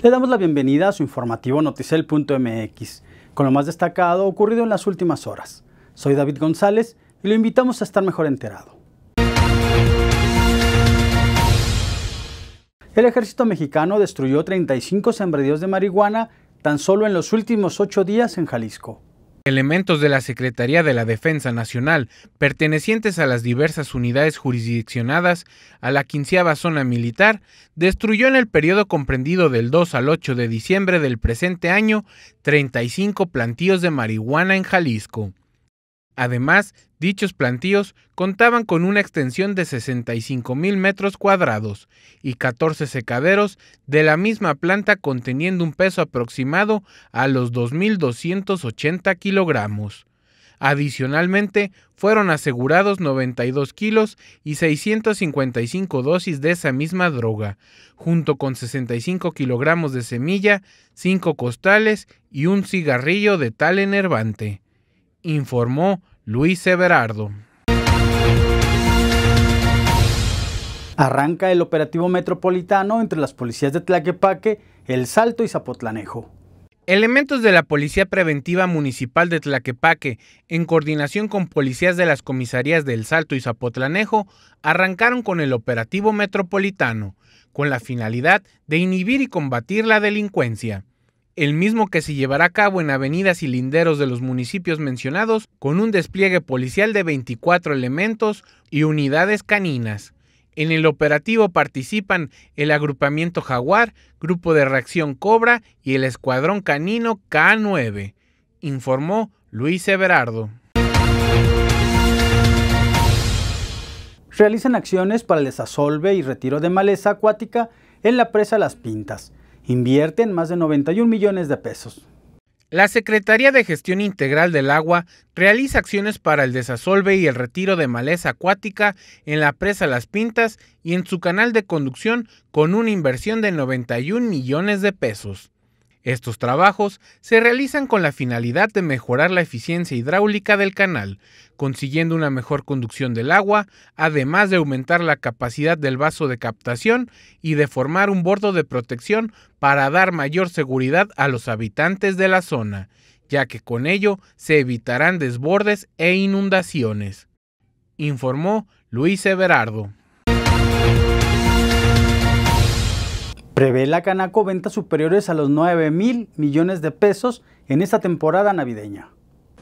Le damos la bienvenida a su informativo noticel.mx, con lo más destacado ocurrido en las últimas horas. Soy David González y lo invitamos a estar mejor enterado. El ejército mexicano destruyó 35 sembradíos de marihuana tan solo en los últimos ocho días en Jalisco. Elementos de la Secretaría de la Defensa Nacional, pertenecientes a las diversas unidades jurisdiccionadas a la quinceava zona militar, destruyó en el periodo comprendido del 2 al 8 de diciembre del presente año 35 plantíos de marihuana en Jalisco. Además, Dichos plantíos contaban con una extensión de 65 mil metros cuadrados y 14 secaderos de la misma planta conteniendo un peso aproximado a los 2.280 kilogramos. Adicionalmente, fueron asegurados 92 kilos y 655 dosis de esa misma droga, junto con 65 kilogramos de semilla, 5 costales y un cigarrillo de tal enervante informó Luis Everardo. Arranca el operativo metropolitano entre las policías de Tlaquepaque, El Salto y Zapotlanejo. Elementos de la Policía Preventiva Municipal de Tlaquepaque, en coordinación con policías de las comisarías del Salto y Zapotlanejo, arrancaron con el operativo metropolitano, con la finalidad de inhibir y combatir la delincuencia el mismo que se llevará a cabo en avenidas y linderos de los municipios mencionados, con un despliegue policial de 24 elementos y unidades caninas. En el operativo participan el agrupamiento Jaguar, Grupo de Reacción Cobra y el Escuadrón Canino K9, informó Luis Everardo. Realizan acciones para el desasolve y retiro de maleza acuática en la presa Las Pintas invierten más de 91 millones de pesos. La Secretaría de Gestión Integral del Agua realiza acciones para el desasolve y el retiro de maleza acuática en la presa Las Pintas y en su canal de conducción con una inversión de 91 millones de pesos. Estos trabajos se realizan con la finalidad de mejorar la eficiencia hidráulica del canal, consiguiendo una mejor conducción del agua, además de aumentar la capacidad del vaso de captación y de formar un bordo de protección para dar mayor seguridad a los habitantes de la zona, ya que con ello se evitarán desbordes e inundaciones. Informó Luis Everardo. Prevé la Canaco ventas superiores a los 9 mil millones de pesos en esta temporada navideña.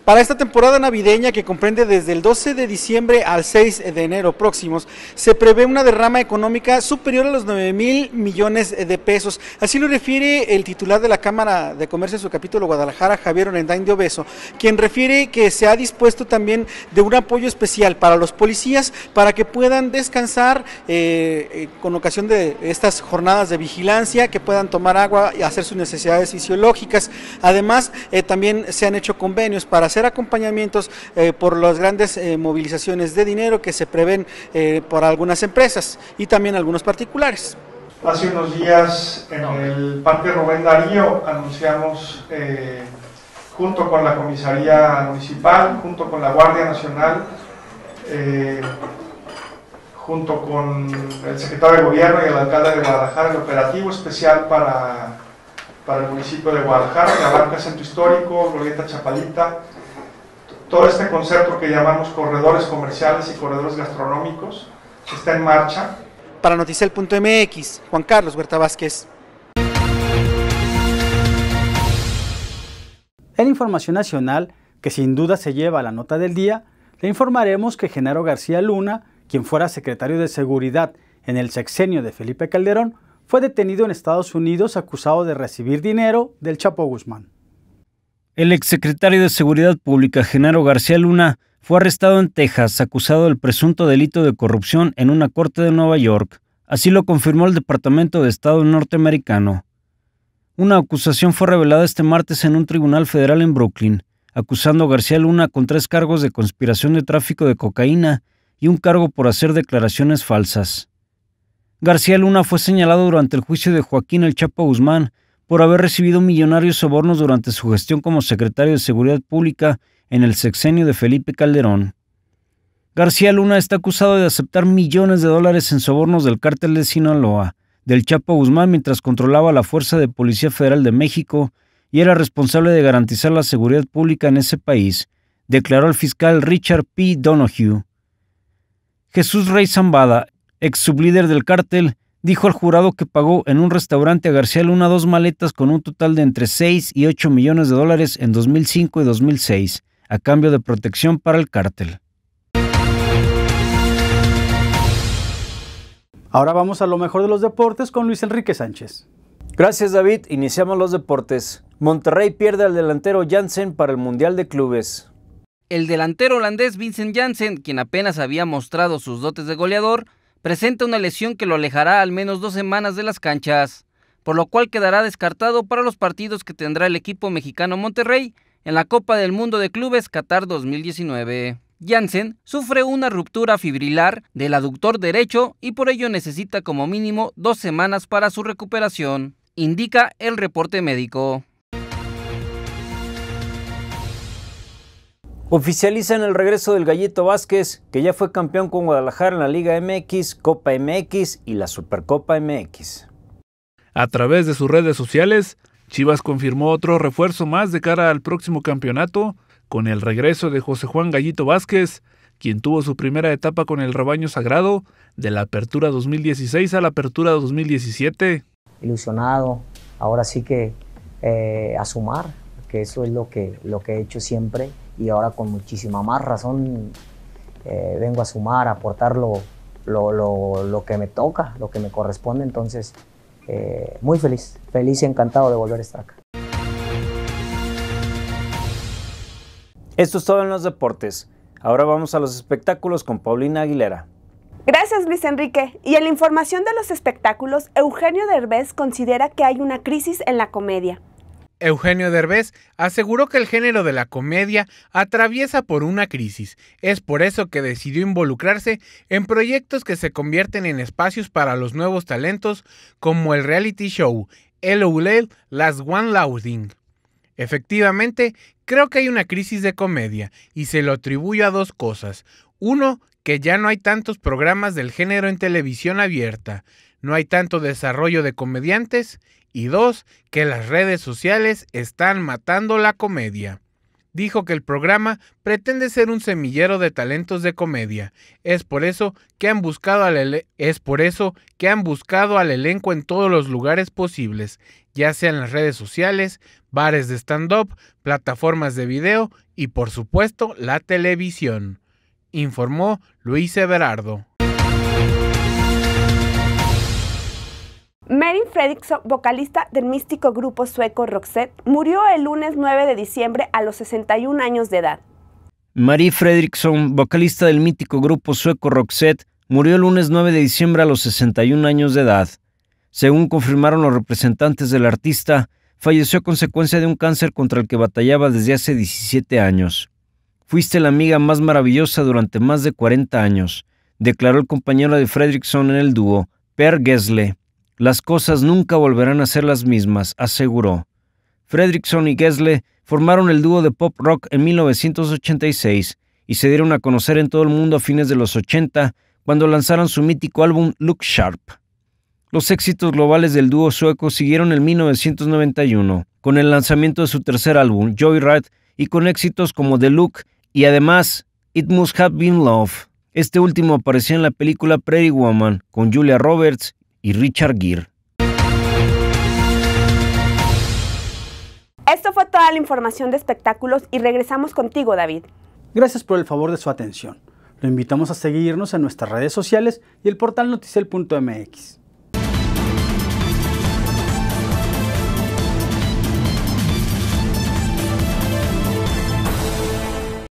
Para esta temporada navideña que comprende desde el 12 de diciembre al 6 de enero próximos, se prevé una derrama económica superior a los 9 mil millones de pesos. Así lo refiere el titular de la Cámara de Comercio de su capítulo Guadalajara, Javier Orendain de Obeso, quien refiere que se ha dispuesto también de un apoyo especial para los policías para que puedan descansar eh, eh, con ocasión de estas jornadas de vigilancia, que puedan tomar agua y hacer sus necesidades fisiológicas. Además, eh, también se han hecho convenios para hacer acompañamientos eh, por las grandes eh, movilizaciones de dinero que se prevén eh, por algunas empresas y también algunos particulares. Hace unos días en el Parque Rubén Darío anunciamos, junto con la Comisaría Municipal, junto con la Guardia Nacional, junto con el secretario de Gobierno y el alcalde de Guadalajara, el operativo especial para para el municipio de Guadalajara, que abarca Centro Histórico, Glorieta Chapalita, todo este concepto que llamamos corredores comerciales y corredores gastronómicos está en marcha. Para Noticel.mx, Juan Carlos Huerta Vázquez. En información nacional, que sin duda se lleva a la nota del día, le informaremos que Genaro García Luna, quien fuera secretario de Seguridad en el sexenio de Felipe Calderón, fue detenido en Estados Unidos acusado de recibir dinero del Chapo Guzmán. El exsecretario de Seguridad Pública, Genaro García Luna, fue arrestado en Texas acusado del presunto delito de corrupción en una corte de Nueva York. Así lo confirmó el Departamento de Estado norteamericano. Una acusación fue revelada este martes en un tribunal federal en Brooklyn, acusando a García Luna con tres cargos de conspiración de tráfico de cocaína y un cargo por hacer declaraciones falsas. García Luna fue señalado durante el juicio de Joaquín El Chapo Guzmán por haber recibido millonarios sobornos durante su gestión como secretario de Seguridad Pública en el sexenio de Felipe Calderón. García Luna está acusado de aceptar millones de dólares en sobornos del cártel de Sinaloa, del Chapo Guzmán mientras controlaba la Fuerza de Policía Federal de México y era responsable de garantizar la seguridad pública en ese país, declaró el fiscal Richard P. Donohue. Jesús Rey Zambada, ex sublíder del cártel, dijo al jurado que pagó en un restaurante a García Luna dos maletas con un total de entre 6 y 8 millones de dólares en 2005 y 2006, a cambio de protección para el cártel. Ahora vamos a lo mejor de los deportes con Luis Enrique Sánchez. Gracias David, iniciamos los deportes. Monterrey pierde al delantero Jansen para el Mundial de Clubes. El delantero holandés Vincent Janssen, quien apenas había mostrado sus dotes de goleador, presenta una lesión que lo alejará al menos dos semanas de las canchas, por lo cual quedará descartado para los partidos que tendrá el equipo mexicano Monterrey en la Copa del Mundo de Clubes Qatar 2019. Janssen sufre una ruptura fibrilar del aductor derecho y por ello necesita como mínimo dos semanas para su recuperación, indica el reporte médico. Oficializan el regreso del Gallito Vázquez, que ya fue campeón con Guadalajara en la Liga MX, Copa MX y la Supercopa MX. A través de sus redes sociales, Chivas confirmó otro refuerzo más de cara al próximo campeonato, con el regreso de José Juan Gallito Vázquez, quien tuvo su primera etapa con el rebaño sagrado de la apertura 2016 a la apertura 2017. Ilusionado, ahora sí que eh, a sumar, que eso es lo que, lo que he hecho siempre y ahora con muchísima más razón eh, vengo a sumar, a aportar lo, que me toca, lo que me corresponde. Entonces, eh, muy feliz, feliz y encantado de volver a estar acá. Esto es todo en los deportes. Ahora vamos a los espectáculos con Paulina Aguilera. Gracias Luis Enrique. Y en la información de los espectáculos, Eugenio Derbez considera que hay una crisis en la comedia. Eugenio Derbez aseguró que el género de la comedia atraviesa por una crisis. Es por eso que decidió involucrarse en proyectos que se convierten en espacios para los nuevos talentos, como el reality show El Oulel Las One Louding. Efectivamente, creo que hay una crisis de comedia y se lo atribuyo a dos cosas. Uno, que ya no hay tantos programas del género en televisión abierta, no hay tanto desarrollo de comediantes y dos, que las redes sociales están matando la comedia. Dijo que el programa pretende ser un semillero de talentos de comedia. Es por eso que han buscado al, es por eso que han buscado al elenco en todos los lugares posibles, ya sean las redes sociales, bares de stand-up, plataformas de video y por supuesto la televisión, informó Luis Everardo. Marie Fredriksson, vocalista del místico grupo sueco Roxette, murió el lunes 9 de diciembre a los 61 años de edad. Marie Fredriksson, vocalista del mítico grupo sueco Roxette, murió el lunes 9 de diciembre a los 61 años de edad. Según confirmaron los representantes del artista, falleció a consecuencia de un cáncer contra el que batallaba desde hace 17 años. Fuiste la amiga más maravillosa durante más de 40 años, declaró el compañero de Fredriksson en el dúo, Per Gessle. Las cosas nunca volverán a ser las mismas, aseguró. Fredrickson y Gessle formaron el dúo de pop rock en 1986 y se dieron a conocer en todo el mundo a fines de los 80 cuando lanzaron su mítico álbum Look Sharp. Los éxitos globales del dúo sueco siguieron en 1991, con el lanzamiento de su tercer álbum, Joyride, y con éxitos como The Look y además It Must Have Been Love. Este último aparecía en la película Pretty Woman con Julia Roberts y Richard Gere. Esto fue toda la información de espectáculos y regresamos contigo, David. Gracias por el favor de su atención. Lo invitamos a seguirnos en nuestras redes sociales y el portal Noticel.mx.